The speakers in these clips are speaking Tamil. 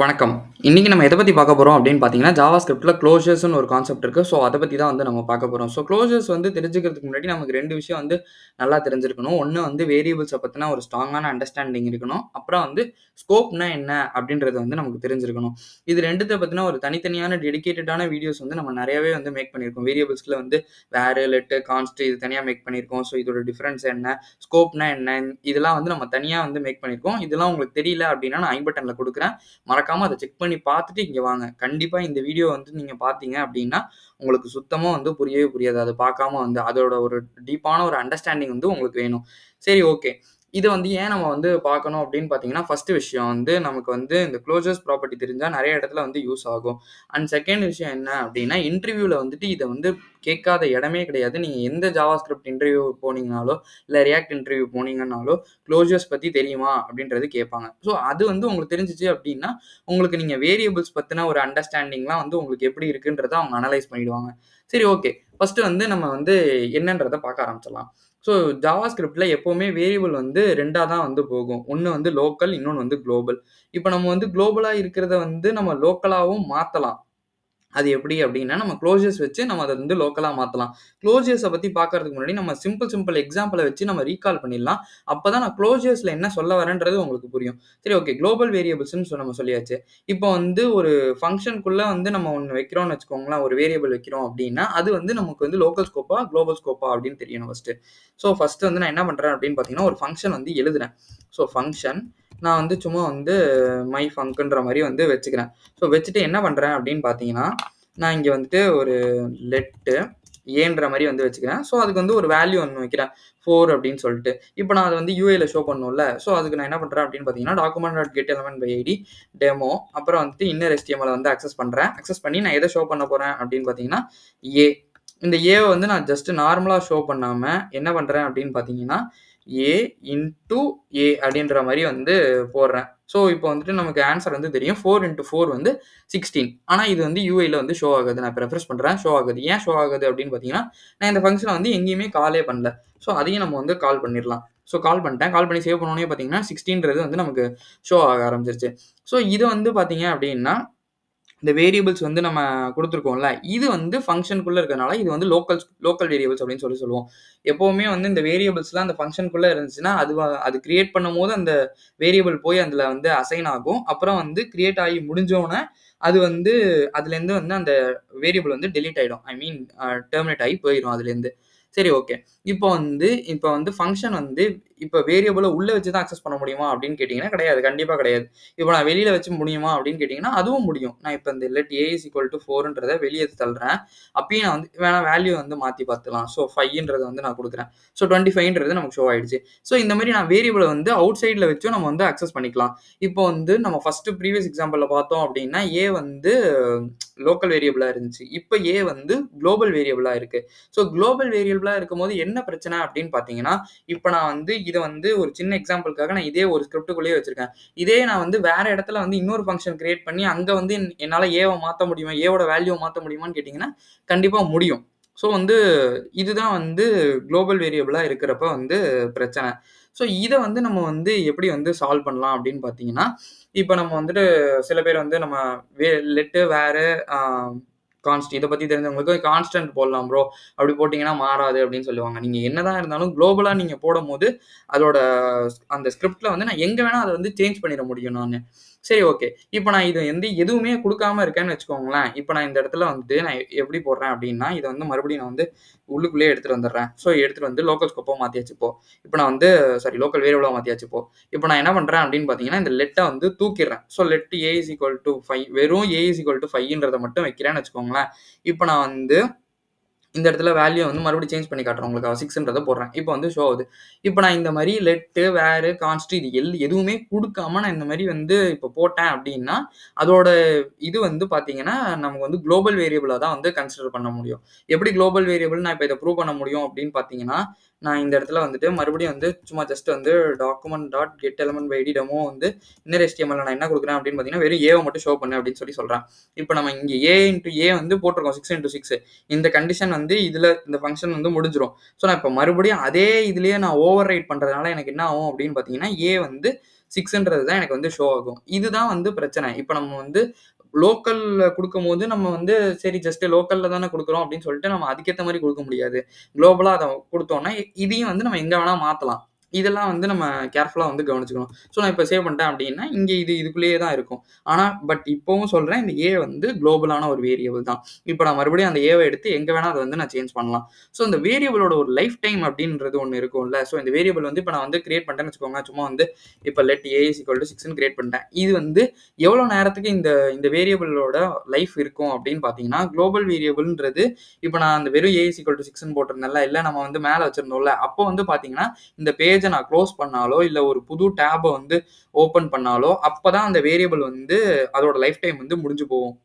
வணக்கம் இன்றைக்கி நம்ம எதை பற்றி பார்க்க போகிறோம் அப்படின்னு பார்த்தீங்கன்னா ஜாவா ஸ்கிரிப்டில் க்ளோஷர்ஸ்னு ஒரு கான்செப்ட் இருக்குது ஸோ அதை பற்றி தான் வந்து நம்ம பார்க்க போகிறோம் ஸோ க்ளோஷர்ஸ் வந்து தெரிஞ்சுக்கிறதுக்கு முன்னாடி நமக்கு ரெண்டு விஷயம் வந்து நல்லா தெரிஞ்சிருக்கணும் ஒன்று வந்து வேரியபிள்ஸை பற்றினா ஒரு ஸ்ட்ராங்கான அண்டர்ஸ்டாண்டிங் இருக்கணும் அப்புறம் வந்து ஸ்கோப்னா என்ன அப்படின்றது வந்து நமக்கு தெரிஞ்சிருக்கணும் இது ரெண்டுத்தை பற்றினா ஒரு தனித்தனியான டெடிக்கேட்டடான வீடியோஸ் வந்து நம்ம நிறையவே வந்து மேக் பண்ணியிருக்கோம் வேரியபிள்ஸில் வந்து வேறு லெட்டு கான்ஸ்ட் இது தனியாக மேக் பண்ணியிருக்கோம் ஸோ இதோட டிஃப்ரென்ஸ் என்ன ஸ்கோப்னா என்ன இதெல்லாம் வந்து நம்ம தனியாக வந்து மேக் பண்ணியிருக்கோம் இதெல்லாம் உங்களுக்கு தெரியல அப்படின்னா நான் ஐம்பட்டனில் கொடுக்குறேன் மறக்காமல் அதை செக் பண்ணி பார்த்துட்டு இங்கே வாங்க கண்டிப்பாக இந்த வீடியோ வந்து நீங்கள் பார்த்தீங்க அப்படின்னா உங்களுக்கு சுத்தமாக வந்து புரியவே புரியாது அது பார்க்காம வந்து அதோட ஒரு டீப்பான ஒரு அண்டர்ஸ்டாண்டிங் வந்து உங்களுக்கு வேணும் சரி ஓகே இதை வந்து ஏன் நம்ம வந்து பார்க்கணும் அப்படின்னு பார்த்தீங்கன்னா ஃபர்ஸ்ட் விஷயம் வந்து நமக்கு வந்து இந்த க்ளோசர்ஸ் ப்ராப்பர்ட்டி தெரிஞ்சால் நிறைய இடத்துல வந்து யூஸ் ஆகும் அண்ட் செகண்ட் விஷயம் என்ன அப்படின்னா இன்டர்வியூவில் வந்துட்டு இதை வந்து கேட்காத இடமே கிடையாது நீங்கள் எந்த ஜாவா ஸ்கிரிப்ட் இன்டர்வியூ போனீங்கனாலோ இல்லை ரியாக்ட் இன்டர்வியூ போனீங்கன்னாலோ க்ளோஜர்ஸ் பற்றி தெரியுமா அப்படின்றது கேட்பாங்க ஸோ அது வந்து உங்களுக்கு தெரிஞ்சிச்சு அப்படின்னா உங்களுக்கு நீங்கள் வேரியபிள்ஸ் பற்றின ஒரு அண்டர்ஸ்டாண்டிங்லாம் வந்து உங்களுக்கு எப்படி இருக்குன்றதை அவங்க அனலைஸ் பண்ணிடுவாங்க சரி ஓகே ஃபஸ்ட்டு வந்து நம்ம வந்து என்னன்றதை பார்க்க ஆரம்பிச்சிடலாம் ஸோ ஜாவா ஸ்கிரிப்டில் எப்போவுமே வேரியபிள் வந்து ரெண்டாக தான் வந்து போகும் ஒன்று வந்து லோக்கல் இன்னொன்று வந்து குளோபல் இப்போ நம்ம வந்து குளோபலாக இருக்கிறத வந்து நம்ம லோக்கலாகவும் மாற்றலாம் அது எப்படி அப்படின்னா நம்ம க்ளோஜர்ஸ் வச்சு நம்ம அதை வந்து லோக்கலாக மாற்றலாம் க்ளோஜர்ஸை பற்றி பார்க்கறதுக்கு முன்னாடி நம்ம சிம்பிள் சிம்பிள் எக்ஸாம்பிளை வச்சு நம்ம ரீகால் பண்ணிடலாம் அப்போ தான் நான் க்ளோஜர்ஸில் என்ன சொல்ல வரேன்றது உங்களுக்கு புரியும் சரி ஓகே குளோபல் வேரியபிள்ஸ்னு சொல்லி நம்ம சொல்லியாச்சு இப்போ வந்து ஒரு ஃபங்க்ஷனுக்குள்ளே வந்து நம்ம ஒன்று வைக்கிறோம்னு வச்சுக்கோங்களேன் ஒரு வேரியபிள் வைக்கிறோம் அப்படின்னா அது வந்து நமக்கு வந்து லோக்கல் ஸ்கோப்பா குளோபல் ஸ்கோப்பா அப்படின்னு தெரியணும் ஃபஸ்ட்டு ஸோ ஃபஸ்ட்டு வந்து நான் என்ன பண்ணுறேன் அப்படின்னு பார்த்தீங்கன்னா ஒரு ஃபங்க்ஷன் வந்து எழுதுறேன் ஸோ ஃபங்க்ஷன் நான் வந்து சும்மா வந்து மை ஃபங்க்குன்ற மாதிரி வந்து வச்சுக்கிறேன் ஸோ வச்சுட்டு என்ன பண்ணுறேன் அப்படின்னு பார்த்தீங்கன்னா நான் இங்கே வந்துட்டு ஒரு லெட்டு ஏன்ற மாதிரி வந்து வச்சுக்கிறேன் ஸோ அதுக்கு வந்து ஒரு வேல்யூ ஒன்று வைக்கிறேன் ஃபோர் அப்படின்னு சொல்லிட்டு இப்போ நான் அதை வந்து யூஏல ஷோ பண்ணும்ல ஸோ அதுக்கு நான் என்ன பண்ணுறேன் அப்படின்னு பார்த்தீங்கன்னா document dot get element by ID demo அப்புறம் வந்துட்டு இன்னர் எஸ்டிஎம்ல வந்து அக்சஸ் பண்ணுறேன் அக்சஸ் பண்ணி நான் எதை ஷோ பண்ண போகிறேன் அப்படின்னு பார்த்தீங்கன்னா ஏ இந்த ஏவை வந்து நான் ஜஸ்ட் நார்மலாக ஷோ பண்ணாமல் என்ன பண்ணுறேன் அப்படின்னு பார்த்தீங்கன்னா ஏ இன்ட்டு ஏ அப்படின்ற மாதிரி வந்து போடுறேன் ஸோ இப்போ வந்துட்டு நமக்கு ஆன்சர் வந்து தெரியும் ஃபோர் இன்டூ ஃபோர் வந்து சிக்ஸ்டீன் ஆனால் இது வந்து யூஐயில் வந்து ஷோ ஆகுது நான் இப்போ பண்ணுறேன் ஷோ ஆகுது ஏன் ஷோ ஆகுது அப்படின்னு பார்த்தீங்கன்னா நான் இந்த ஃபங்க்ஷனை வந்து எங்கேயுமே காலே பண்ணல ஸோ அதையும் நம்ம வந்து கால் பண்ணிடலாம் ஸோ கால் பண்ணிட்டேன் கால் பண்ணி சேவ் பண்ணோன்னே பார்த்தீங்கன்னா சிக்ஸ்டீன்றது வந்து நமக்கு ஷோ ஆக ஆரம்பிச்சிருச்சு ஸோ இது வந்து பார்த்தீங்க அப்படின்னா இந்த வேரியபிள்ஸ் வந்து நம்ம கொடுத்துருக்கோம்ல இது வந்து ஃபங்க்ஷனுக்குள்ளே இருக்கிறனால இது வந்து லோக்கல் லோக்கல் வேரியபிள்ஸ் அப்படின்னு சொல்லி சொல்லுவோம் எப்போவுமே வந்து இந்த வேரியபிள்ஸ்லாம் அந்த ஃபங்க்ஷனுக்குள்ளே இருந்துச்சுன்னா அது அது கிரியேட் பண்ணும் போது அந்த வேரியபிள் போய் அதில் வந்து அசைன் ஆகும் அப்புறம் வந்து கிரியேட் ஆகி முடிஞ்சோடனே அது வந்து அதுலேருந்து வந்து அந்த வேரியபிள் வந்து டெலீட் ஆகிடும் ஐ மீன் டெர்மினேட் ஆகி போயிடும் அதுலேருந்து சரி ஓகே இப்போ வந்து இப்போ வந்து ஃபங்க்ஷன் வந்து இப்போ வேரியபிளை உள்ளே வச்சு தான் அக்சஸ் பண்ண முடியுமா அப்படின்னு கேட்டிங்கன்னா கிடையாது கண்டிப்பாக கிடையாது இப்போ நான் வெளியில் வச்சு முடியுமா அப்படின்னு கேட்டிங்கன்னா அதுவும் முடியும் நான் இப்போ இந்த let a is equal to ஃபோருன்றதை வெளியே தள்ளுறேன் அப்பயும் நான் வந்து வேணா வேல்யூ வந்து மாற்றி பார்த்துக்கலாம் ஸோ ஃபைவ்ன்றதை வந்து நான் கொடுக்குறேன் ஸோ டுவெண்ட்டி ஃபைவ்ன்றது நமக்கு ஷோ ஆயிடுச்சு ஸோ இந்த மாதிரி நான் வேரியபிளை வந்து அவுட் சைடில் வச்சும் நம்ம வந்து அக்சஸ் பண்ணிக்கலாம் இப்போ வந்து நம்ம ஃபஸ்ட்டு ப்ரீவியஸ் எக்ஸாம்பிளில் பார்த்தோம் அப்படின்னா ஏ வந்து லோக்கல் வேரியபிளாக இருந்துச்சு இப்போ ஏ வந்து குளோபல் வேரியபிளாக இருக்குது ஸோ குளோபல் வேரியபிள் அப்ளிகபிளா இருக்கும்போது என்ன பிரச்சனை அப்படின்னு பாத்தீங்கன்னா இப்போ நான் வந்து இதை வந்து ஒரு சின்ன எக்ஸாம்பிளுக்காக நான் இதே ஒரு ஸ்கிரிப்டுக்குள்ளேயே வச்சிருக்கேன் இதே நான் வந்து வேற இடத்துல வந்து இன்னொரு ஃபங்க்ஷன் கிரியேட் பண்ணி அங்க வந்து என்னால ஏவை மாத்த முடியுமா ஏவோட வேல்யூ மாத்த முடியுமான்னு கேட்டீங்கன்னா கண்டிப்பா முடியும் ஸோ வந்து இதுதான் வந்து குளோபல் வேரியபிளாக இருக்கிறப்ப வந்து பிரச்சனை ஸோ இதை வந்து நம்ம வந்து எப்படி வந்து சால்வ் பண்ணலாம் அப்படின்னு பார்த்தீங்கன்னா இப்போ நம்ம வந்துட்டு சில பேர் வந்து நம்ம வே லெட்டு வேறு கான்ஸ்ட் இதை பற்றி தெரிஞ்சவங்களுக்கு கான்ஸ்டன்ட் போடலாம் ப்ரோ அப்படி போட்டிங்கன்னா மாறாது அப்படின்னு சொல்லுவாங்க நீங்கள் என்னதான் இருந்தாலும் குளோபலாக நீங்கள் போடும் அதோட அந்த ஸ்கிரிப்டில் வந்து நான் எங்கே வேணால் அதை வந்து சேஞ்ச் பண்ணிட முடியும் நான் சரி ஓகே இப்போ நான் இது வந்து எதுவுமே கொடுக்காம இருக்கேன்னு வச்சுக்கோங்களேன் இப்போ நான் இந்த இடத்துல வந்துட்டு நான் எப்படி போடுறேன் அப்படின்னா இதை வந்து மறுபடியும் நான் வந்து உள்ளுக்குள்ளேயே எடுத்துகிட்டு வந்துடுறேன் ஸோ எடுத்துகிட்டு வந்து லோக்கல் ஸ்கோப்பாக மாற்றியாச்சு இப்போ இப்போ நான் வந்து சாரி லோக்கல் வேரியபிளாக மாற்றியாச்சுப்போ இப்போ இப்போ நான் என்ன பண்ணுறேன் அப்படின்னு பார்த்தீங்கன்னா இந்த லெட்டை வந்து தூக்கிடுறேன் so let a is equal to five வெறும் ஏஇஸ் ஈக்குவல் டு ஃபைவ்ன்றதை மட்டும் வைக்கிறேன்னு வச்சுக்கோங்களேன் இப்போ நான் வந்து இந்த இடத்துல வேல்யூ வந்து மறுபடியும் சேஞ்ச் பண்ணி காட்டுறேன் உங்களுக்கு சிக்ஸ்ன்றதை போடுறேன் இப்போ வந்து ஷோ ஆகுது இப்போ நான் இந்த மாதிரி லெட்டு வேறு கான்ஸ்ட் இது எல் எதுவுமே கொடுக்காம நான் இந்த மாதிரி வந்து இப்போ போட்டேன் அப்படின்னா அதோட இது வந்து பார்த்தீங்கன்னா நமக்கு வந்து குளோபல் வேரியபிளாக தான் வந்து கன்சிடர் பண்ண முடியும் எப்படி குளோபல் வேரியபிள் நான் இப்போ இதை ப்ரூவ் பண்ண முடியும் அப்படின்னு பார்த்தீங்கன்னா நான் இந்த இடத்துல வந்துட்டு மறுபடியும் வந்து சும்மா ஜஸ்ட் வந்து document dot get element by ID demo வந்து இன்னர் எஸ்டிஎம்எல் நான் என்ன கொடுக்குறேன் அப்படின்னு பார்த்தீங்கன்னா வெறும் ஏவை மட்டும் ஷோ பண்ணு அப்படின்னு சொல்லி சொல்கிறேன் இப்போ நம்ம இங்கே ஏ இன்ட்டு ஏ வந்து போட்டிருக்கோம் சிக்ஸ் இன்ட்டு சிக்ஸ் இந்த கண்டிஷன் வந்து இதில் இந்த ஃபங்க்ஷன் வந்து முடிஞ்சிடும் ஸோ நான் இப்போ மறுபடியும் அதே இதுலேயே நான் ஓவர் ரைட் பண்ணுறதுனால எனக்கு என்ன ஆகும் அப்படின்னு பார்த்தீங்கன்னா ஏ வந்து சிக்ஸ்ன்றது தான் எனக்கு வந்து ஷோ ஆகும் இதுதான் வந்து பிரச்சனை இப்போ நம்ம வந்து லோக்கலில் கொடுக்கும்போது நம்ம வந்து சரி ஜஸ்ட் லோக்கல்ல தானே கொடுக்குறோம் அப்படின்னு சொல்லிட்டு நம்ம அதுக்கேற்ற மாதிரி கொடுக்க முடியாது குளோபலா அதை கொடுத்தோன்னா இதையும் வந்து நம்ம எங்கே வேணால் மாத்தலாம் இதெல்லாம் வந்து நம்ம கேர்ஃபுல்லாக வந்து கவனிச்சுக்கணும் ஸோ நான் இப்போ சேவ் பண்ணிட்டேன் அப்படின்னா இங்கே இது இதுக்குள்ளேயே தான் இருக்கும் ஆனால் பட் இப்போவும் சொல்கிறேன் இந்த ஏ வந்து குளோபலான ஒரு வேரியபிள் தான் இப்போ நான் மறுபடியும் அந்த ஏவை எடுத்து எங்கே வேணால் அதை வந்து நான் சேஞ்ச் பண்ணலாம் ஸோ இந்த வேரியபிளோட ஒரு லைஃப் டைம் அப்படின்றது ஒன்று இருக்கும்ல ஸோ இந்த வேரியபிள் வந்து இப்போ நான் வந்து கிரியேட் பண்ணிட்டேன்னு வச்சுக்கோங்க சும்மா வந்து இப்போ லெட் ஏ ஈக்குவல் டு சிக்ஸ்னு கிரியேட் பண்ணிட்டேன் இது வந்து எவ்வளோ நேரத்துக்கு இந்த இந்த வேரியபிளோட லைஃப் இருக்கும் அப்படின்னு பார்த்தீங்கன்னா குளோபல் வேரியபிள்ன்றது இப்போ நான் அந்த வெறும் ஏ ஈக்குவல் டு சிக்ஸ்னு போட்டிருந்தேன்ல இல்லை நம்ம வந்து மேலே வச்சிருந்தோம்ல அப்போ வந்து பார்த்தீங்கன்னா இந்த பேஜ் பேஜை நான் க்ளோஸ் பண்ணாலோ இல்லை ஒரு புது டேபை வந்து ஓப்பன் பண்ணாலோ அப்போ தான் அந்த வேரியபிள் வந்து அதோட லைஃப் டைம் வந்து முடிஞ்சு போகும்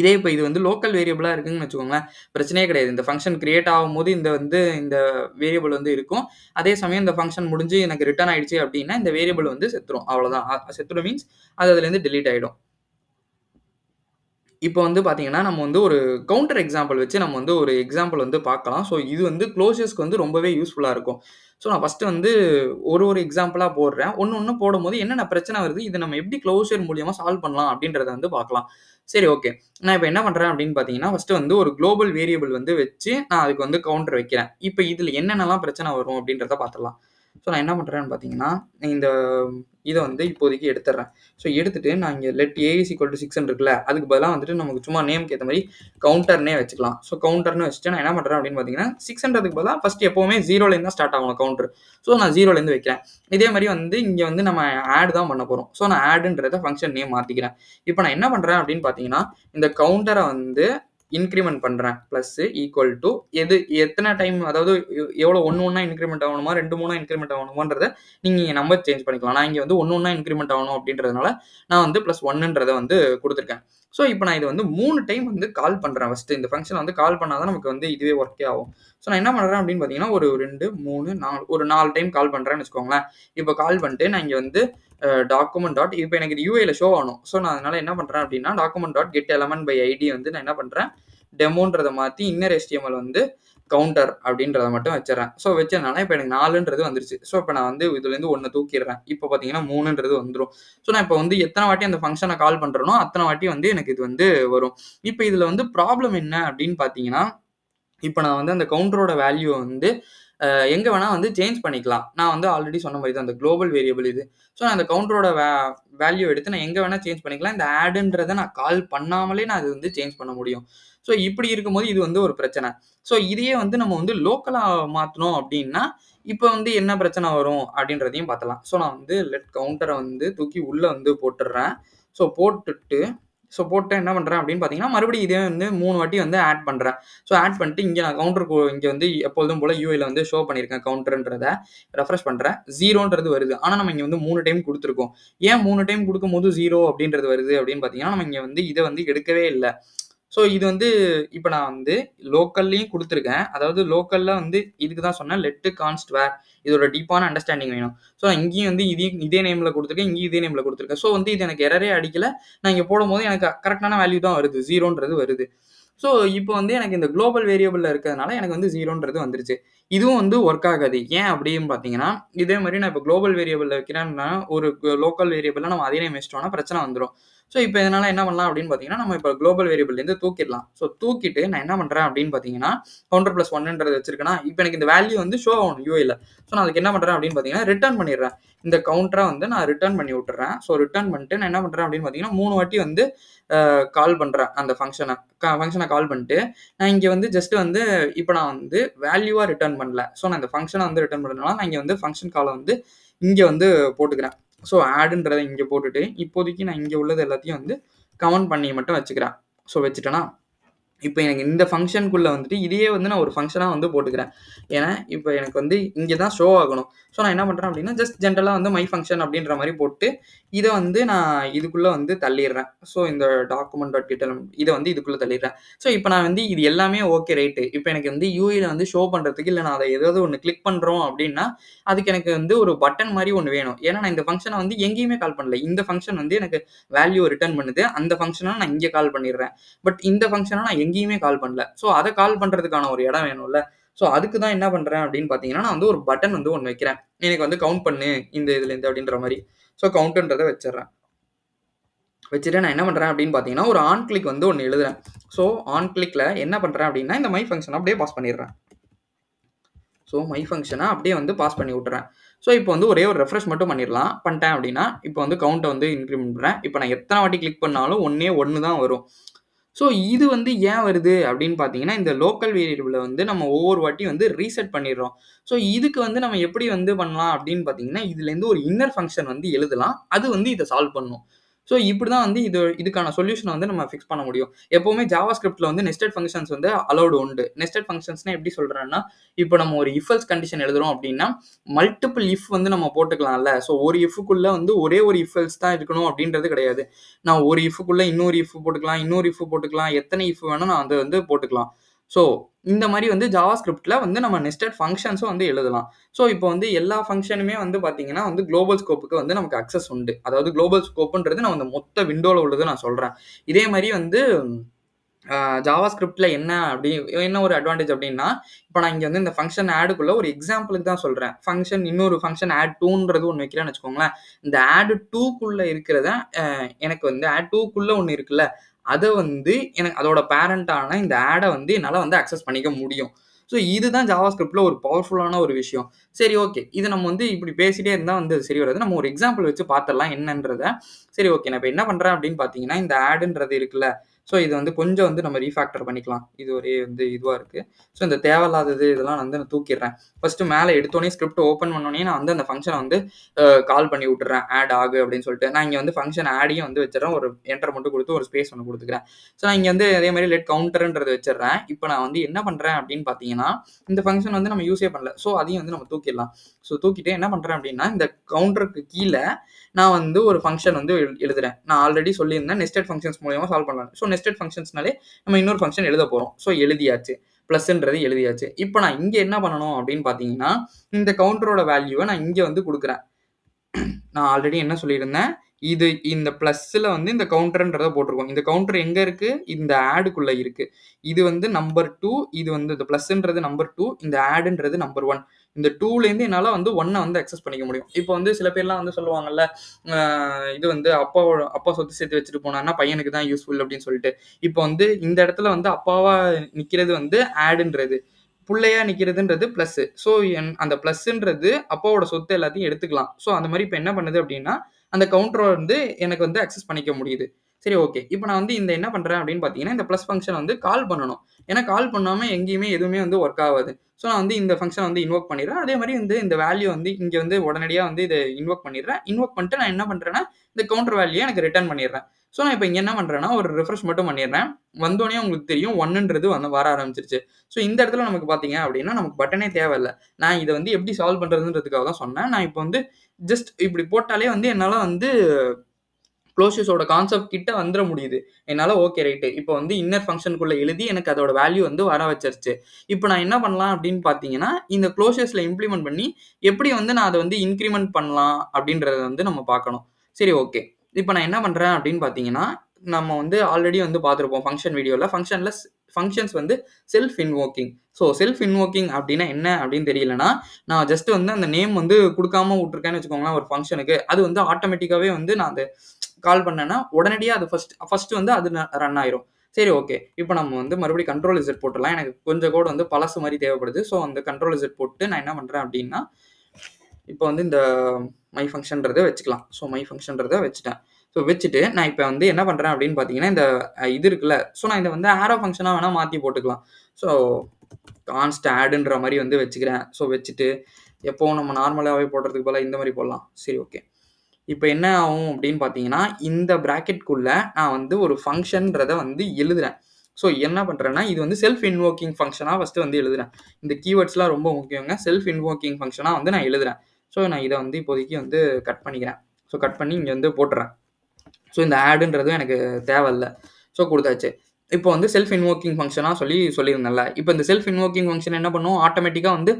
இதே இப்போ இது வந்து லோக்கல் வேரியபிளாக இருக்குன்னு வச்சுக்கோங்களேன் பிரச்சனையே கிடையாது இந்த ஃபங்க்ஷன் கிரியேட் ஆகும் போது இந்த வந்து இந்த வேரியபிள் வந்து இருக்கும் அதே சமயம் இந்த ஃபங்க்ஷன் முடிஞ்சு எனக்கு ரிட்டர்ன் ஆயிடுச்சு அப்படின்னா இந்த வேரியபிள் வந்து செத்துரும் அவ்வளோதான் செத்துடும் மீன்ஸ் அது அதுலேருந்து டெலீட் ஆகிடும் இப்போ வந்து பார்த்தீங்கன்னா நம்ம வந்து ஒரு கவுண்டர் எக்ஸாம்பிள் வச்சு நம்ம வந்து ஒரு எக்ஸாம்பிள் வந்து பார்க்கலாம் ஸோ இது வந்து க்ளோசர்ஸ்க்கு வந்து ரொம்பவே யூஸ்ஃபுல்லாக இருக்கும் ஸோ நான் ஃபஸ்ட்டு வந்து ஒரு ஒரு எக்ஸாம்பிளாக போடுறேன் ஒன்று ஒன்று போடும்போது என்னென்ன பிரச்சனை வருது இதை நம்ம எப்படி க்ளோசர் மூலியமாக சால்வ் பண்ணலாம் அப்படின்றத வந்து பார்க்கலாம் சரி ஓகே நான் இப்போ என்ன பண்ணுறேன் அப்படின்னு பார்த்தீங்கன்னா ஃபஸ்ட்டு வந்து ஒரு குளோபல் வேரியபிள் வந்து வச்சு நான் அதுக்கு வந்து கவுண்டர் வைக்கிறேன் இப்போ இதில் என்னென்னலாம் பிரச்சனை வரும் அப்படின்றத பார்த்துடலாம் ஸோ நான் என்ன பண்ணுறேன்னு பார்த்தீங்கன்னா இந்த இதை வந்து இப்போதைக்கு எடுத்துடுறேன் ஸோ எடுத்துகிட்டு நான் இங்கே let a is is equal to இருக்குல்ல அதுக்கு பதிலாக வந்துட்டு நமக்கு சும்மா நேம் ஏற்ற மாதிரி கவுண்டர்னே வச்சுக்கலாம் ஸோ கவுண்டர்னு வச்சுட்டு நான் என்ன பண்ணுறேன் அப்படின்னு பார்த்தீங்கன்னா சிக்ஸ் ஹண்ட்ரதுக்கு பதிலாக ஃபஸ்ட் எப்போவுமே ஜீரோலேருந்து தான் ஸ்டார்ட் ஆகும் கவுண்டர் ஸோ நான் ஜீரோலேருந்து வைக்கிறேன் இதே மாதிரி வந்து இங்கே வந்து நம்ம ஆட் தான் பண்ண போகிறோம் ஸோ நான் ஆடுன்றத ஃபங்க்ஷன் நேம் மாற்றிக்கிறேன் இப்போ நான் என்ன பண்ணுறேன் அப்படின்னு பார்த்தீங்கன்னா இந்த கவுண்டரை வந்து இன்க்ரிமெண்ட் பண்ணுறேன் ப்ளஸ்ஸு ஈக்குவல் டு எது எத்தனை டைம் அதாவது எவ்வளோ ஒன்று ஒன்றா இன்க்ரிமெண்ட் ஆகணுமா ரெண்டு மூணாக இன்க்ரிமெண்ட் ஆகணுமான்றத நீங்கள் இங்கே நம்பர் சேஞ்ச் பண்ணிக்கலாம் நான் இங்கே வந்து ஒன்று ஒன்றா இன்க்ரிமெண்ட் ஆகணும் அப்படின்றதுனால நான் வந்து ப்ளஸ் ஒன்றுன்றதை வந்து கொடுத்துருக்கேன் ஸோ இப்போ நான் இது வந்து மூணு டைம் வந்து கால் பண்ணுறேன் ஃபஸ்ட்டு இந்த ஃபங்க்ஷன் வந்து கால் பண்ணால் தான் நமக்கு வந்து இதுவே ஒர்க்கே ஆகும் ஸோ நான் என்ன பண்ணுறேன் அப்படின்னு பார்த்தீங்கன்னா ஒரு ரெண்டு மூணு நாலு ஒரு நாலு டைம் கால் பண்ணுறேன்னு வச்சுக்கோங்களேன் இப்போ கால் பண்ணிட்டு நான் இங்கே வந்து டாக்குமெண்ட் டாட் இப்போ எனக்கு இது யூஏல ஷோ ஆகணும் ஸோ நான் அதனால் என்ன பண்ணுறேன் அப்படின்னா document dot get element by ID வந்து நான் என்ன பண்ணுறேன் டெமோன்றதை மாற்றி இன்னர் எஸ்டிஎம்எல் வந்து கவுண்டர் அப்படின்றத மட்டும் வச்சிடறேன் ஸோ வச்சதுனால இப்போ எனக்கு நாலுன்றது வந்துருச்சு ஸோ இப்போ நான் வந்து இதுலேருந்து ஒன்று தூக்கிடுறேன் இப்போ பார்த்தீங்கன்னா மூணுன்றது வந்துடும் ஸோ நான் இப்போ வந்து எத்தனை வாட்டி அந்த ஃபங்க்ஷனை கால் பண்ணுறனோ அத்தனை வாட்டி வந்து எனக்கு இது வந்து வரும் இப்போ இதில் வந்து ப்ராப்ளம் என்ன அப்படின்னு பார்த்தீங்கன்னா இப்போ நான் வந்து அந்த கவுண்டரோட வேல்யூவை வந்து எங்கே வேணால் வந்து சேஞ்ச் பண்ணிக்கலாம் நான் வந்து ஆல்ரெடி சொன்ன மாதிரி தான் அந்த குளோபல் வேரியபிள் இது ஸோ நான் அந்த கவுண்டரோட வே வேல்யூ எடுத்து நான் எங்கே வேணால் சேஞ்ச் பண்ணிக்கலாம் இந்த ஆடுன்றத நான் கால் பண்ணாமலே நான் அது வந்து சேஞ்ச் பண்ண முடியும் ஸோ இப்படி இருக்கும்போது இது வந்து ஒரு பிரச்சனை ஸோ இதையே வந்து நம்ம வந்து லோக்கலாக மாத்தணும் அப்படின்னா இப்போ வந்து என்ன பிரச்சனை வரும் அப்படின்றதையும் பார்த்தலாம் ஸோ நான் வந்து லெட் கவுண்டரை வந்து தூக்கி உள்ளே வந்து போட்டுடுறேன் ஸோ போட்டுட்டு ஸோ போட்டு என்ன பண்ணுறேன் அப்படின்னு பார்த்தீங்கன்னா மறுபடியும் இதே வந்து மூணு வாட்டி வந்து ஆட் பண்ணுறேன் ஸோ ஆட் பண்ணிட்டு இங்கே நான் கவுண்டர் இங்கே வந்து எப்பொழுதும் போல் யூஐயில் வந்து ஷோ பண்ணியிருக்கேன் கவுண்டர்ன்றத ரெஃப்ரெஷ் பண்ணுறேன் ஜீரோன்றது வருது ஆனால் நம்ம இங்கே வந்து மூணு டைம் கொடுத்துருக்கோம் ஏன் மூணு டைம் கொடுக்கும்போது ஜீரோ அப்படின்றது வருது அப்படின்னு பார்த்தீங்கன்னா நம்ம இங்கே வந்து இதை வந்து எடுக்கவே இல்லை ஸோ இது வந்து இப்போ நான் வந்து லோக்கல்லையும் கொடுத்துருக்கேன் அதாவது லோக்கலில் வந்து இதுக்கு தான் சொன்னேன் லெட்டு கான்ஸ்ட் வேர் இதோட டீப்பான அண்டர்ஸ்டாண்டிங் வேணும் ஸோ நான் இங்கேயும் வந்து இதையும் இதே நேமில் கொடுத்துருக்கேன் இங்கேயும் இதே நேமில் கொடுத்துருக்கேன் ஸோ வந்து இது எனக்கு எரரே அடிக்கல நான் இங்கே போடும்போது எனக்கு கரெக்டான வேல்யூ தான் வருது ஜீரோன்றது வருது ஸோ இப்போ வந்து எனக்கு இந்த குளோபல் வேரியபிளில் இருக்கிறதுனால எனக்கு வந்து ஜீரோன்றது வந்துருச்சு இதுவும் வந்து ஒர்க் ஆகாது ஏன் அப்படின்னு பார்த்தீங்கன்னா இதே மாதிரி நான் இப்போ குளோபல் வேரியபிளில் வைக்கிறேன்னா ஒரு லோக்கல் வேரியபிளில் நம்ம அதே நேம் வச்சிட்டோம்னா பிரச்சனை வந்துடும் ஸோ இப்போ இதனால் என்ன பண்ணலாம் அப்படின்னு பார்த்தீங்கன்னா நம்ம இப்போ குளோபல் வேரியபிள்லேருந்து தூக்கிடலாம் ஸோ தூக்கிட்டு நான் என்ன பண்ணுறேன் அப்படின்னு பார்த்தீங்கன்னா கவுண்டர் ப்ளஸ் ஒன்ன்றது வச்சிருக்கேன் இப்போ எனக்கு இந்த வேல்யூ வந்து ஷோ ஆகணும் யூஏல ஸோ நான் அதுக்கு என்ன பண்ணுறேன் அப்படின்னு பார்த்தீங்கன்னா ரிட்டர்ன் பண்ணிடுறேன் இந்த கவுண்டரை வந்து நான் ரிட்டர்ன் பண்ணி விட்டுறேன் ஸோ ரிட்டர்ன் பண்ணிட்டு நான் என்ன பண்ணுறேன் அப்படின்னு பார்த்தீங்கன்னா மூணு வாட்டி வந்து கால் பண்ணுறேன் அந்த ஃபங்க்ஷனை ஃபங்க்ஷனை கால் பண்ணிட்டு நான் இங்கே வந்து ஜஸ்ட் வந்து இப்போ நான் வந்து வேல்யூவாக ரிட்டர்ன் பண்ணல ஸோ நான் இந்த ஃபங்க்ஷனை வந்து ரிட்டர்ன் பண்ணுறதுனால நான் இங்கே வந்து ஃபங்க்ஷன் காலை வந்து இங்கே வந்து போட்டுக்கிறேன் ஸோ ஆடுன்றதை இங்கே போட்டுட்டு இப்போதைக்கு நான் இங்கே உள்ளது எல்லாத்தையும் வந்து கமெண்ட் பண்ணி மட்டும் வச்சுக்கிறேன் ஸோ வச்சுட்டேன்னா இப்போ எனக்கு இந்த ஃபங்க்ஷனுக்குள்ளே வந்துட்டு இதையே வந்து நான் ஒரு ஃபங்க்ஷனாக வந்து போட்டுக்கிறேன் ஏன்னா இப்போ எனக்கு வந்து இங்கே தான் ஷோ ஆகணும் ஸோ நான் என்ன பண்ணுறேன் அப்படின்னா ஜஸ்ட் ஜென்ரலாக வந்து மை ஃபங்க்ஷன் அப்படின்ற மாதிரி போட்டு இதை வந்து நான் இதுக்குள்ளே வந்து தள்ளிடுறேன் ஸோ இந்த டாக்குமெண்ட் டாட் கிட்ட இதை வந்து இதுக்குள்ளே தள்ளிடுறேன் ஸோ இப்போ நான் வந்து இது எல்லாமே ஓகே ரைட்டு இப்போ எனக்கு வந்து யூஇல வந்து ஷோ பண்ணுறதுக்கு இல்லை நான் அதை ஏதாவது ஒன்று கிளிக் பண்ணுறோம் அப்படின்னா அதுக்கு எனக்கு வந்து ஒரு பட்டன் மாதிரி ஒன்று வேணும் ஏன்னா நான் இந்த ஃபங்க்ஷனை வந்து எங்கேயுமே கால் பண்ணல இந்த ஃபங்க்ஷன் வந்து எனக்கு வேல்யூ ரிட்டர்ன் பண்ணுது அந்த ஃபங்க்ஷனை நான் இங்கே கால் பண்ணிடுறேன் பட் இந்த ஃபங்க்ஷனை நான் எங்கே எங்கேயுமே கால் பண்ணல ஸோ அதை கால் பண்ணுறதுக்கான ஒரு இடம் வேணும்ல ஸோ அதுக்கு தான் என்ன பண்ணுறேன் அப்படின்னு பார்த்தீங்கன்னா நான் வந்து ஒரு பட்டன் வந்து ஒன்று வைக்கிறேன் எனக்கு வந்து கவுண்ட் பண்ணு இந்த இதுலேருந்து அப்படின்ற மாதிரி ஸோ கவுண்ட்டுன்றதை வச்சிடுறேன் வச்சுட்டு நான் என்ன பண்ணுறேன் அப்படின்னு பார்த்தீங்கன்னா ஒரு ஆன் கிளிக் வந்து ஒன்று எழுதுறேன் ஸோ ஆன் கிளிக்கில் என்ன பண்ணுறேன் அப்படின்னா இந்த மை ஃபங்க்ஷனை அப்படியே பாஸ் பண்ணிடுறேன் ஸோ மை ஃபங்க்ஷனை அப்படியே வந்து பாஸ் பண்ணி விட்டுறேன் ஸோ இப்போ வந்து ஒரே ஒரு ரெஃப்ரெஷ் மட்டும் பண்ணிடலாம் பண்ணிட்டேன் அப்படின்னா இப்போ வந்து கவுண்ட்டை வந்து இன்க்ரிமெண்ட் பண்ணுறேன் இப்போ நான் எத்தனை வாட்டி கிளிக் பண்ணாலும் ஒன்றே ஒன்று தான் வரும் ஸோ இது வந்து ஏன் வருது அப்படின்னு பார்த்தீங்கன்னா இந்த லோக்கல் வேரியபிளை வந்து நம்ம ஒவ்வொரு வாட்டி வந்து ரீசெட் பண்ணிடுறோம் ஸோ இதுக்கு வந்து நம்ம எப்படி வந்து பண்ணலாம் அப்படின்னு பார்த்தீங்கன்னா இதுலேருந்து ஒரு இன்னர் ஃபங்க்ஷன் வந்து எழுதலாம் அது வந்து இதை சால்வ் பண்ணும் ஸோ இப்படி தான் வந்து இது இதுக்கான சொல்யூஷனை வந்து நம்ம ஃபிக்ஸ் பண்ண முடியும் எப்போவுமே ஜாவா ஸ்கிரிப்டில் வந்து நெஸ்டட் ஃபங்க்ஷன்ஸ் வந்து அலௌடு உண்டு நெஸ்டட் ஃபங்க்ஷன்ஸ்னால் எப்படி சொல்கிறேன்னா இப்போ நம்ம ஒரு இஃபல்ஸ் கண்டிஷன் எழுதுறோம் அப்படின்னா மல்டிபிள் இஃப் வந்து நம்ம போட்டுக்கலாம்ல ஸோ ஒரு இஃப்புக்குள்ளே வந்து ஒரே ஒரு இஃபல்ஸ் தான் இருக்கணும் அப்படின்றது கிடையாது நான் ஒரு இஃப்புக்குள்ளே இன்னொரு இஃப் போட்டுக்கலாம் இன்னொரு இஃப் போட்டுக்கலாம் எத்தனை இஃப் வேணும் நான் அதை வந்து போட்டுக்கலாம் ஸோ இந்த மாதிரி வந்து ஜாவா ஸ்கிரிப்டில் வந்து நம்ம நெஸ்டட் ஃபங்க்ஷன்ஸும் வந்து எழுதலாம் ஸோ இப்போ வந்து எல்லா ஃபங்க்ஷனுமே வந்து பார்த்தீங்கன்னா வந்து குளோபல் ஸ்கோப்புக்கு வந்து நமக்கு அக்சஸ் உண்டு அதாவது குளோபல் ஸ்கோப்புன்றது நான் வந்து மொத்த விண்டோவில் உள்ளது நான் சொல்கிறேன் இதே மாதிரி வந்து ஜாவா ஸ்கிரிப்டில் என்ன அப்படி என்ன ஒரு அட்வான்டேஜ் அப்படின்னா இப்போ நான் இங்கே வந்து இந்த ஃபங்க்ஷன் ஆடுக்குள்ளே ஒரு எக்ஸாம்பிளுக்கு தான் சொல்கிறேன் ஃபங்க்ஷன் இன்னொரு ஃபங்க்ஷன் ஆட் டூன்றது ஒன்று வைக்கிறேன்னு வச்சுக்கோங்களேன் இந்த ஆடு டூக்குள்ளே இருக்கிறத எனக்கு வந்து ஆட் டூக்குள்ளே ஒன்று இருக்குல்ல அதை வந்து எனக்கு அதோட பேரண்டான இந்த ஆடை வந்து என்னால் வந்து அக்சஸ் பண்ணிக்க முடியும் ஸோ இதுதான் ஜாவா ஸ்கிரிப்டில் ஒரு பவர்ஃபுல்லான ஒரு விஷயம் சரி ஓகே இது நம்ம வந்து இப்படி பேசிட்டே இருந்தால் வந்து சரி வராது நம்ம ஒரு எக்ஸாம்பிள் வச்சு பார்த்துடலாம் என்னன்றத சரி ஓகே நான் இப்போ என்ன பண்ணுறேன் அப்படின்னு பார்த்தீங்கன்னா இந்த ஆடுன்றது இருக்குல்ல ஸோ இது வந்து கொஞ்சம் வந்து நம்ம ரீஃபேக்டர் பண்ணிக்கலாம் இது ஒரே வந்து இதுவாக இருக்குது ஸோ இந்த தேவையில்லாதது இதெல்லாம் வந்து நான் தூக்கிடுறேன் ஃபஸ்ட்டு மேலே எடுத்தோடனே ஸ்கிரிப்ட் ஓப்பன் பண்ணோடனே நான் வந்து அந்த ஃபங்க்ஷனை வந்து கால் பண்ணி விட்டுறேன் ஆட் ஆகு அப்படின்னு சொல்லிட்டு நான் இங்கே வந்து ஃபங்க்ஷன் ஆடையும் வந்து வச்சிடறேன் ஒரு என்டர் மட்டும் கொடுத்து ஒரு ஸ்பேஸ் ஒன்று கொடுத்துக்கிறேன் ஸோ நான் இங்கே வந்து அதே மாதிரி லெட் கவுண்டர்ன்றது வச்சிடறேன் இப்போ நான் வந்து என்ன பண்ணுறேன் அப்படின்னு பார்த்தீங்கன்னா இந்த ஃபங்க்ஷன் வந்து நம்ம யூஸே பண்ணல ஸோ அதையும் வந்து நம்ம தூக்கி தூக்கிடலாம் ஸோ தூக்கிட்டு என்ன பண்ணுறேன் அப்படின்னா இந்த கவுண்டருக்கு கீழே நான் வந்து ஒரு ஃபங்க்ஷன் வந்து எழுதுறேன் நான் ஆல்ரெடி சொல்லியிருந்தேன் நெஸ்டட் ஃபங்க்ஷன்ஸ் மூலியமாக சால்வ் பண்ணலாம் ஸோ நெஸ்டட் ஃபங்க்ஷன்ஸ்னாலே நம்ம இன்னொரு ஃபங்க்ஷன் எழுத போகிறோம் ஸோ எழுதியாச்சு ப்ளஸ்ன்றது எழுதியாச்சு இப்போ நான் இங்கே என்ன பண்ணணும் அப்படின்னு பார்த்தீங்கன்னா இந்த கவுண்டரோட வேல்யூவை நான் இங்கே வந்து கொடுக்குறேன் நான் ஆல்ரெடி என்ன சொல்லியிருந்தேன் இது இந்த ப்ளஸ்ஸில் வந்து இந்த கவுண்டர்ன்றதை போட்டிருக்கோம் இந்த கவுண்டர் எங்கே இருக்குது இந்த ஆடுக்குள்ளே இருக்குது இது வந்து நம்பர் டூ இது வந்து இந்த ப்ளஸ்ன்றது நம்பர் டூ இந்த ஆடுன்றது நம்பர் ஒன் இந்த டூலேருந்து என்னால் வந்து ஒன்னை வந்து அக்சஸ் பண்ணிக்க முடியும் இப்போ வந்து சில பேர்லாம் வந்து சொல்லுவாங்கல்ல இது வந்து அப்பாவோட அப்பா சொத்து சேர்த்து வச்சுட்டு போனான்னா பையனுக்கு தான் யூஸ்ஃபுல் அப்படின்னு சொல்லிட்டு இப்போ வந்து இந்த இடத்துல வந்து அப்பாவா நிற்கிறது வந்து ஆடுன்றது பிள்ளையா நிற்கிறதுன்றது ப்ளஸ்ஸு ஸோ என் அந்த ப்ளஸ்ஸுன்றது அப்பாவோட சொத்து எல்லாத்தையும் எடுத்துக்கலாம் ஸோ அந்த மாதிரி இப்போ என்ன பண்ணுது அப்படின்னா அந்த கவுண்டரை வந்து எனக்கு வந்து அக்சஸ் பண்ணிக்க முடியுது சரி ஓகே இப்போ நான் வந்து இந்த என்ன பண்ணுறேன் அப்படின்னு பார்த்தீங்கன்னா இந்த ப்ளஸ் ஃபங்க்ஷன் வந்து கால் பண்ணணும் ஏன்னா கால் பண்ணாமல் எங்கேயுமே எதுவுமே வந்து ஒர்க் ஆகாது ஸோ நான் வந்து இந்த ஃபங்க்ஷன் வந்து இன்வோக் பண்ணிடுறேன் அதே மாதிரி வந்து இந்த வேல்யூ வந்து இங்கே வந்து உடனடியாக வந்து இதை இன்வோக் பண்ணிடுறேன் இன்வோக் பண்ணிட்டு நான் என்ன பண்ணுறேன்னா இந்த கவுண்டர் வேல்யூ எனக்கு ரிட்டர்ன் பண்ணிடுறேன் ஸோ நான் இப்போ இங்கே என்ன பண்ணுறேன்னா ஒரு ரிஃப்ரெஷ் மட்டும் பண்ணிடுறேன் வந்தோடனே உங்களுக்கு தெரியும் ஒன்றுன்றது வந்து வர ஆரம்பிச்சிருச்சு ஸோ இந்த இடத்துல நமக்கு பார்த்தீங்க அப்படின்னா நமக்கு பட்டனே தேவையில்லை நான் இதை வந்து எப்படி சால்வ் பண்ணுறதுன்றதுக்காக தான் சொன்னேன் நான் இப்போ வந்து ஜஸ்ட் இப்படி போட்டாலே வந்து என்னால் வந்து க்ளோஷஸோட கான்செப்ட் கிட்ட வந்துட முடியுது என்னால் ஓகே ரைட்டு இப்போ வந்து இன்னர் ஃபங்க்ஷனுக்குள்ளே எழுதி எனக்கு அதோட வேல்யூ வந்து வர வச்சிருச்சு இப்போ நான் என்ன பண்ணலாம் அப்படின்னு பார்த்தீங்கன்னா இந்த க்ளோஷஸில் இம்ப்ளிமெண்ட் பண்ணி எப்படி வந்து நான் அதை வந்து இன்க்ரிமெண்ட் பண்ணலாம் அப்படின்றத வந்து நம்ம பார்க்கணும் சரி ஓகே இப்போ நான் என்ன பண்ணுறேன் அப்படின்னு பார்த்தீங்கன்னா நம்ம வந்து ஆல்ரெடி வந்து பார்த்துருப்போம் ஃபங்க்ஷன் வீடியோவில் ஃபங்க்ஷனில் ஃபங்க்ஷன்ஸ் வந்து self invoking so self invoking அப்படின்னா என்ன அப்படின்னு தெரியலனா நான் ஜஸ்ட் வந்து அந்த நேம் வந்து கொடுக்காம விட்ருக்கேன்னு வச்சுக்கோங்களேன் ஒரு ஃபங்க்ஷனுக்கு அது வந்து ஆட்டோமேட்டிக்காகவே வந்து நான் அந்த கால் பண்ணேன்னா உடனடியாக அது ஃபஸ்ட் ஃபஸ்ட்டு வந்து அது ரன் ஆயிரும் சரி ஓகே இப்போ நம்ம வந்து மறுபடியும் கண்ட்ரோல் இசட் போட்டுடலாம் எனக்கு கொஞ்சம் கூட வந்து பழசு மாதிரி தேவைப்படுது ஸோ அந்த கண்ட்ரோல் இசட் போட்டு நான் என்ன பண்ணுறேன் அப்படின்னா இப்போ வந்து இந்த மை ஃபங்க்ஷன்றதை வச்சுக்கலாம் ஸோ மை ஃபங்க்ஷன்றதை வச்சுட்டேன் ஸோ வச்சுட்டு நான் இப்போ வந்து என்ன பண்ணுறேன் அப்படின்னு பார்த்தீங்கன்னா இந்த இது இருக்குல்ல ஸோ நான் இதை வந்து ஆரோ ஃபங்க்ஷனாக வேணால் மாற்றி போட்டுக்கலாம் ஸோ கான்ஸ்ட் ஆடுன்ற மாதிரி வந்து வச்சுக்கிறேன் ஸோ வச்சுட்டு எப்போவும் நம்ம நார்மலாகவே போடுறதுக்கு போல் இந்த மாதிரி போடலாம் சரி ஓகே இப்போ என்ன ஆகும் அப்படின்னு பார்த்தீங்கன்னா இந்த ப்ராக்கெட்குள்ள நான் வந்து ஒரு ஃபங்க்ஷன்றதை வந்து எழுதுறேன் ஸோ என்ன பண்ணுறேன்னா இது வந்து செல்ஃப் இன்வோக்கிங் ஃபங்க்ஷனாக ஃபஸ்ட்டு வந்து எழுதுறேன் இந்த கீவேர்ட்ஸ்லாம் ரொம்ப முக்கியங்க செல்ஃப் இன்வோக்கிங் ஃபங்க்ஷனாக வந்து நான் எழுதுறேன் ஸோ நான் இதை வந்து இப்போதைக்கு வந்து கட் பண்ணிக்கிறேன் ஸோ கட் பண்ணி இங்கே வந்து போட்டுறேன் ஸோ இந்த ஆடுன்றதும் எனக்கு தேவையில்லை ஸோ கொடுத்தாச்சு இப்போ வந்து செல்ஃப் இன்வோக்கிங் ஃபங்க்ஷனாக சொல்லி சொல்லியிருந்தேன்ல இப்போ இந்த செல்ஃப் இன்வோக்கிங் ஃபங்க்ஷன் என்ன பண்ணும் ஆட்டோமேட்டிக்காக வந்து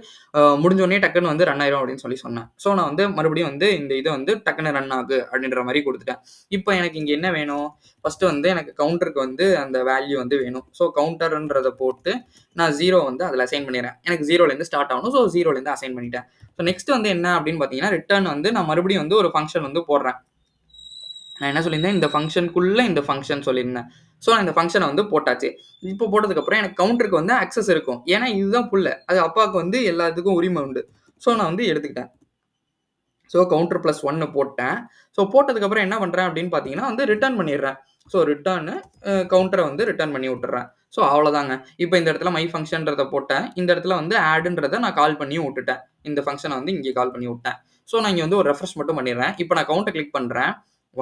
முடிஞ்சோடனே டக்குன்னு வந்து ரன் ஆயிரும் அப்படின்னு சொல்லி சொன்னேன் ஸோ நான் வந்து மறுபடியும் வந்து இந்த இது வந்து டக்குன்னு ரன் ஆகு அப்படின்ற மாதிரி கொடுத்துட்டேன் இப்போ எனக்கு இங்கே என்ன வேணும் ஃபஸ்ட்டு வந்து எனக்கு கவுண்டருக்கு வந்து அந்த வேல்யூ வந்து வேணும் ஸோ கவுண்டர்ன்றதை போட்டு நான் ஜீரோ வந்து அதில் அசைன் பண்ணிடுறேன் எனக்கு ஜீரோலேருந்து ஸ்டார்ட் ஆகணும் ஸோ ஜீரோலேருந்து அசைன் பண்ணிட்டேன் ஸோ நெக்ஸ்ட் வந்து என்ன அப்படின்னு பார்த்தீங்கன்னா ரிட்டர்ன் வந்து நான் மறுபடியும் வந்து ஒரு ஃபங்க்ஷன் வந்து போடுறேன் நான் என்ன சொல்லியிருந்தேன் இந்த ஃபங்க்ஷனுக்குள்ளே இந்த ஃபங்க்ஷன் சொல்லியிருந்தேன் ஸோ நான் இந்த ஃபங்க்ஷனை வந்து போட்டாச்சு இப்போ போட்டதுக்கப்புறம் எனக்கு கவுண்டருக்கு வந்து அக்சஸ் இருக்கும் ஏன்னா இதுதான் புள்ள அது அப்பாவுக்கு வந்து எல்லாத்துக்கும் உரிமை உண்டு ஸோ நான் வந்து எடுத்துக்கிட்டேன் ஸோ கவுண்டர் ப்ளஸ் ஒன்று போட்டேன் ஸோ போட்டதுக்கப்புறம் என்ன பண்ணுறேன் அப்படின்னு பார்த்தீங்கன்னா வந்து ரிட்டர்ன் பண்ணிடுறேன் ஸோ ரிட்டர்னு கவுண்டரை வந்து ரிட்டர்ன் பண்ணி விட்டுறேன் ஸோ அவ்வளோதாங்க இப்போ இந்த இடத்துல மை ஃபங்க்ஷன்றதை போட்டேன் இந்த இடத்துல வந்து ஆடுன்றதை நான் கால் பண்ணியும் விட்டுட்டேன் இந்த ஃபங்க்ஷனை வந்து இங்கே கால் பண்ணி விட்டேன் ஸோ நான் இங்கே வந்து ஒரு ரெஃப்ரெஷ் மட்டும் பண்ணிடுறேன் இப்போ நான் கவுண்டர் கிளிக் பண்ணுறேன்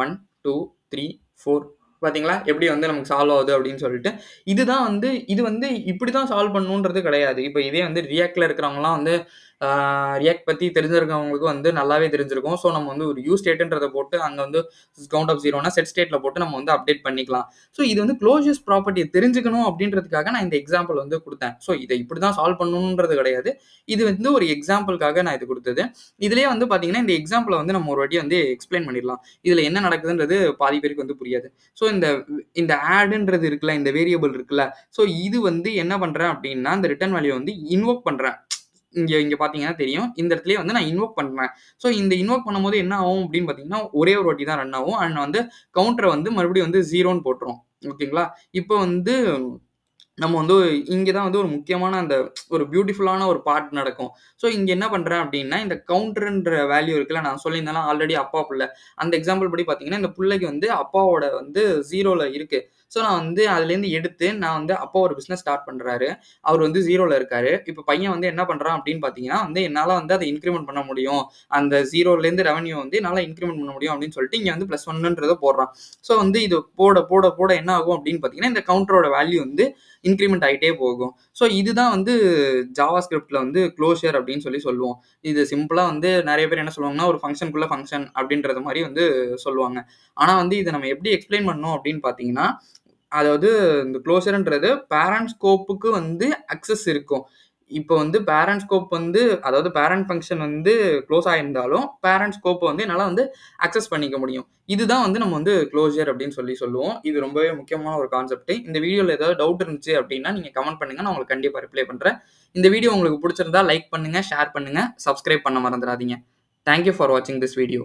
ஒன் டூ த்ரீ ஃபோர் பார்த்தீங்களா எப்படி வந்து நமக்கு சால்வ் ஆகுது அப்படின்னு சொல்லிட்டு இதுதான் வந்து இது வந்து இப்படி தான் சால்வ் பண்ணுன்றது கிடையாது இப்போ இதே வந்து ரியாக்டில் இருக்கிறவங்களாம் வந்து ரியாக்ட் பற்றி தெரிஞ்சிருக்கவங்களுக்கு வந்து நல்லாவே தெரிஞ்சிருக்கும் ஸோ நம்ம வந்து ஒரு யூ ஸ்டேட்டுன்றதை போட்டு அங்கே வந்து கவுண்ட் ஆஃப் ஜீரோனா செட் ஸ்டேட்டில் போட்டு நம்ம வந்து அப்டேட் பண்ணிக்கலாம் ஸோ இது வந்து க்ளோசியஸ் ப்ராப்பர்ட்டியை தெரிஞ்சுக்கணும் அப்படின்றதுக்காக நான் இந்த எக்ஸாம்பிள் வந்து கொடுத்தேன் ஸோ இதை இப்படி தான் சால்வ் பண்ணணுன்றது கிடையாது இது வந்து ஒரு எக்ஸாம்பிளுக்காக நான் இது கொடுத்தது இதுலேயே வந்து பார்த்தீங்கன்னா இந்த எக்ஸாம்பிளை வந்து நம்ம ஒரு வாட்டி வந்து எக்ஸ்பிளைன் பண்ணிடலாம் இதில் என்ன நடக்குதுன்றது பாதி பேருக்கு வந்து புரியாது ஸோ இந்த இந்த ஆடுன்றது இருக்குல்ல இந்த வேரியபிள் இருக்குல்ல ஸோ இது வந்து என்ன பண்ணுறேன் அப்படின்னா இந்த ரிட்டர்ன் வேல்யூ வந்து இன்வோக் பண்ணுறேன் இங்கே இங்கே பார்த்தீங்கன்னா தெரியும் இந்த இடத்துலயே வந்து நான் இன்வோக் பண்ணுறேன் ஸோ இந்த இன்வோக் பண்ணும்போது என்ன ஆகும் அப்படின்னு பார்த்தீங்கன்னா ஒரே ஒரு வாட்டி தான் ரன் ஆகும் அண்ட் வந்து கவுண்டரை வந்து மறுபடியும் வந்து ஜீரோன்னு போட்டுரும் ஓகேங்களா இப்போ வந்து நம்ம வந்து இங்கே தான் வந்து ஒரு முக்கியமான அந்த ஒரு பியூட்டிஃபுல்லான ஒரு பார்ட் நடக்கும் ஸோ இங்கே என்ன பண்ணுறேன் அப்படின்னா இந்த கவுண்டருன்ற வேல்யூ இருக்குல்ல நான் சொல்லியிருந்தாலும் ஆல்ரெடி அப்பா பிள்ளை அந்த எக்ஸாம்பிள் படி பார்த்தீங்கன்னா இந்த பிள்ளைக்கு வந்து அப்பாவோட வந்து ஜீரோவில் இருக்குது ஸோ நான் வந்து அதுலேருந்து எடுத்து நான் வந்து அப்பா ஒரு பிஸ்னஸ் ஸ்டார்ட் பண்ணுறாரு அவர் வந்து ஜீரோவில் இருக்காரு இப்போ பையன் வந்து என்ன பண்ணுறான் அப்படின்னு பார்த்தீங்கன்னா வந்து என்னால் வந்து அதை இன்க்ரிமெண்ட் பண்ண முடியும் அந்த ஜீரோலேருந்து ரெவன்யூ வந்து என்னால் இன்க்ரிமெண்ட் பண்ண முடியும் அப்படின்னு சொல்லிட்டு இங்கே வந்து ப்ளஸ் ஒன்னுன்றதை போடுறான் ஸோ வந்து இது போட போட போட என்ன ஆகும் அப்படின்னு பார்த்தீங்கன்னா இந்த கவுண்டரோட வேல்யூ வந்து இன்க்ரிமெண்ட் ஆகிட்டே போகும் ஸோ இதுதான் வந்து ஜாவா ஸ்கிரிப்டில் வந்து க்ளோஷர் அப்படின்னு சொல்லி சொல்லுவோம் இது சிம்பிளாக வந்து நிறைய பேர் என்ன சொல்லுவாங்கன்னா ஒரு ஃபங்க்ஷனுக்குள்ள ஃபங்க்ஷன் அப்படின்றது மாதிரி வந்து சொல்லுவாங்க ஆனால் வந்து இதை நம்ம எப்படி எக்ஸ்பிளைன் பண்ணோம் அப்படின்னு பார்த்தீங்கன்னா அதாவது இந்த க்ளோஷர்ன்றது பேரண்ட்ஸ்கோப்புக்கு ஸ்கோப்புக்கு வந்து அக்சஸ் இருக்கும் இப்போ வந்து பேரண்ட் ஸ்கோப் வந்து அதாவது பேரண்ட் ஃபங்க்ஷன் வந்து க்ளோஸ் ஆகியிருந்தாலும் பேரண்ட் ஸ்கோப்பை வந்து என்னால் வந்து அக்சஸ் பண்ணிக்க முடியும் இதுதான் வந்து நம்ம வந்து க்ளோஸியர் அப்படின்னு சொல்லி சொல்லுவோம் இது ரொம்பவே முக்கியமான ஒரு கான்செப்ட் இந்த வீடியோவில் ஏதாவது டவுட் இருந்துச்சு அப்படின்னா நீங்கள் கமெண்ட் பண்ணுங்கள் நான் உங்களுக்கு கண்டிப்பாக ரிப்ளை பண்ணுறேன் இந்த வீடியோ உங்களுக்கு பிடிச்சிருந்தா லைக் பண்ணுங்கள் ஷேர் பண்ணுங்கள் சப்ஸ்கிரைப் பண்ண மறந்துடாதீங்க தேங்க்யூ ஃபார் வாட்சிங் திஸ் வீடியோ